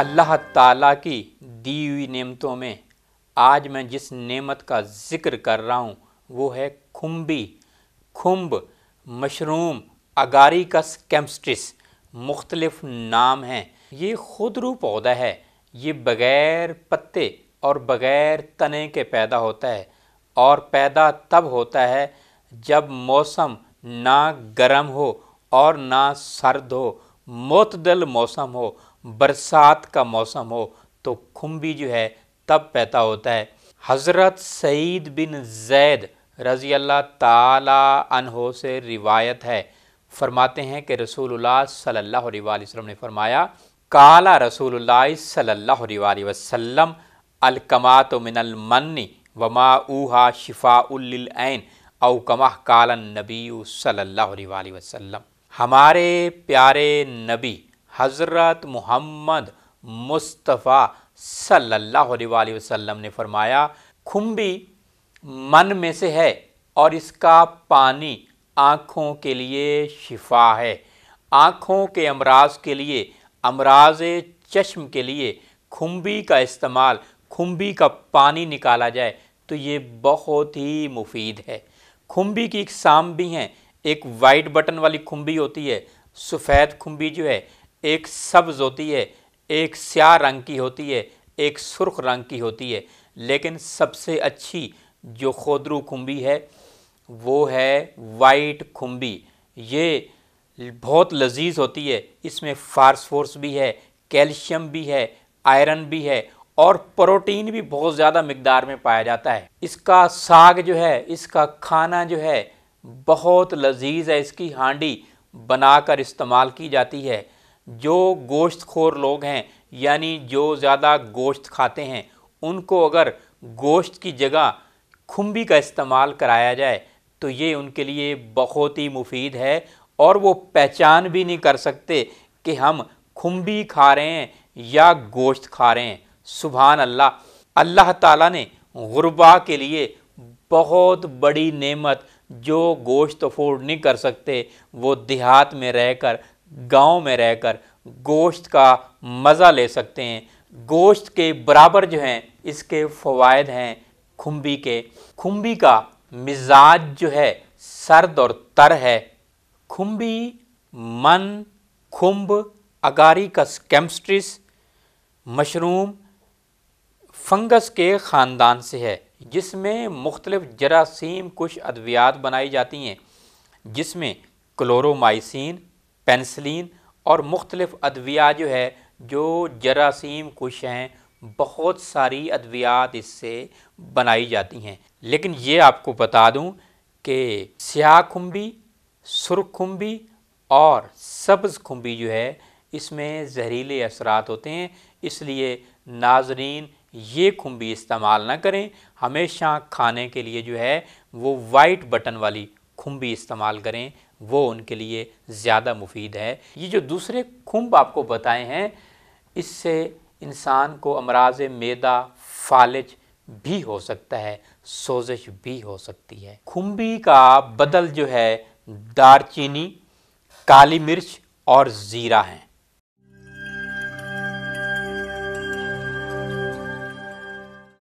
اللہ تعالیٰ کی دی ہوئی نعمتوں میں آج میں جس نعمت کا ذکر کر رہا ہوں وہ ہے کھمبی کھمب مشروم اگاری کا کیمسٹس مختلف نام ہیں یہ خود رو پودا ہے یہ بغیر پتے اور بغیر تنے کے پیدا ہوتا ہے اور پیدا تب ہوتا ہے جب موسم نہ گرم ہو اور نہ سرد ہو معتدل موسم ہو برسات کا موسم ہو تو کھمبی جو ہے تب پیدا ہوتا ہے حضرت سعید بن زید رضی اللہ تعالی عنہ سے روایت ہے فرماتے ہیں کہ رسول اللہ صلی اللہ علیہ وسلم نے فرمایا کالا رسول اللہ صلی اللہ علیہ وسلم الکمات من المنی وما اوہا شفاء للعین او کما کالا نبی صلی اللہ علیہ وسلم ہمارے پیارے نبی حضرت محمد مصطفیٰ صلی اللہ علیہ وسلم نے فرمایا کھنبی من میں سے ہے اور اس کا پانی آنکھوں کے لیے شفا ہے آنکھوں کے امراض کے لیے امراض چشم کے لیے کھنبی کا استعمال کھنبی کا پانی نکالا جائے تو یہ بہت ہی مفید ہے کھنبی کی اقسام بھی ہیں ایک وائٹ بٹن والی کھنبی ہوتی ہے سفید کھنبی جو ہے ایک سبز ہوتی ہے ایک سیاہ رنگ کی ہوتی ہے ایک سرخ رنگ کی ہوتی ہے لیکن سب سے اچھی جو خودرو کھمبی ہے وہ ہے وائٹ کھمبی یہ بہت لذیذ ہوتی ہے اس میں فارس فورس بھی ہے کیلشیم بھی ہے آئرن بھی ہے اور پروٹین بھی بہت زیادہ مقدار میں پایا جاتا ہے اس کا ساگ جو ہے اس کا کھانا جو ہے بہت لذیذ ہے اس کی ہانڈی بنا کر استعمال کی جاتی ہے جو گوشت خور لوگ ہیں یعنی جو زیادہ گوشت کھاتے ہیں ان کو اگر گوشت کی جگہ کھنبی کا استعمال کرایا جائے تو یہ ان کے لیے بہت ہی مفید ہے اور وہ پہچان بھی نہیں کر سکتے کہ ہم کھنبی کھا رہے ہیں یا گوشت کھا رہے ہیں سبحان اللہ اللہ تعالیٰ نے غربا کے لیے بہت بڑی نعمت جو گوشت افورڈ نہیں کر سکتے وہ دیہات میں رہ کر گاؤں میں رہ کر گوشت کا مزہ لے سکتے ہیں گوشت کے برابر جو ہیں اس کے فوائد ہیں کھمبی کے کھمبی کا مزاج جو ہے سرد اور تر ہے کھمبی من کھمب اگاری کا سکیمسٹریس مشروم فنگس کے خاندان سے ہے جس میں مختلف جراثیم کچھ ادویات بنائی جاتی ہیں جس میں کلورومائسین پینسلین اور مختلف ادویات جو ہے جو جراثیم کش ہیں بہت ساری ادویات اس سے بنائی جاتی ہیں لیکن یہ آپ کو بتا دوں کہ سیاہ کھنبی سرخ کھنبی اور سبز کھنبی جو ہے اس میں زہریلے اثرات ہوتے ہیں اس لیے ناظرین یہ کھنبی استعمال نہ کریں ہمیشہ کھانے کے لیے جو ہے وہ وائٹ بٹن والی کھنبی استعمال کریں وہ ان کے لیے زیادہ مفید ہے یہ جو دوسرے کھمب آپ کو بتائے ہیں اس سے انسان کو امراض میدا فالج بھی ہو سکتا ہے سوزش بھی ہو سکتی ہے کھمبی کا بدل جو ہے دار چینی کالی مرچ اور زیرہ ہیں